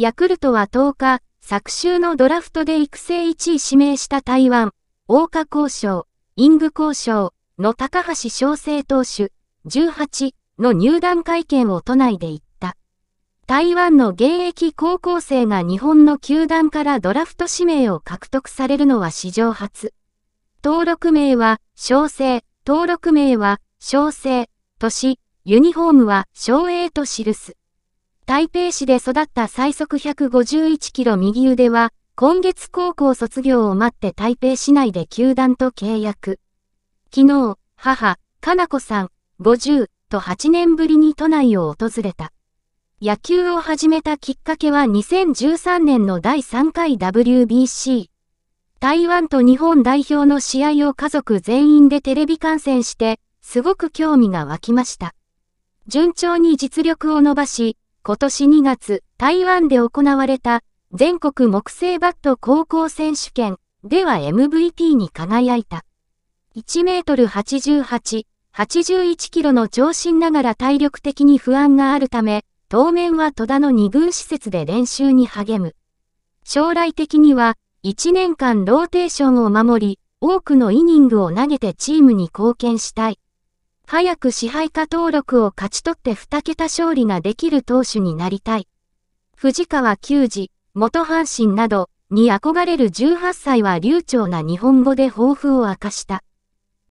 ヤクルトは10日、昨週のドラフトで育成1位指名した台湾、大岡交渉、イング交渉の高橋翔成投手、18の入団会見を都内で行った。台湾の現役高校生が日本の球団からドラフト指名を獲得されるのは史上初。登録名は、小成、登録名は、小成、都市、ユニフォームは、小英と記す。台北市で育った最速151キロ右腕は、今月高校卒業を待って台北市内で球団と契約。昨日、母、かなこさん、50と8年ぶりに都内を訪れた。野球を始めたきっかけは2013年の第3回 WBC。台湾と日本代表の試合を家族全員でテレビ観戦して、すごく興味が湧きました。順調に実力を伸ばし、今年2月、台湾で行われた全国木製バット高校選手権では MVP に輝いた。1メートル88、81キロの長身ながら体力的に不安があるため、当面は戸田の二軍施設で練習に励む。将来的には、1年間ローテーションを守り、多くのイニングを投げてチームに貢献したい。早く支配下登録を勝ち取って2桁勝利ができる投手になりたい。藤川球児、元阪神などに憧れる18歳は流暢な日本語で抱負を明かした。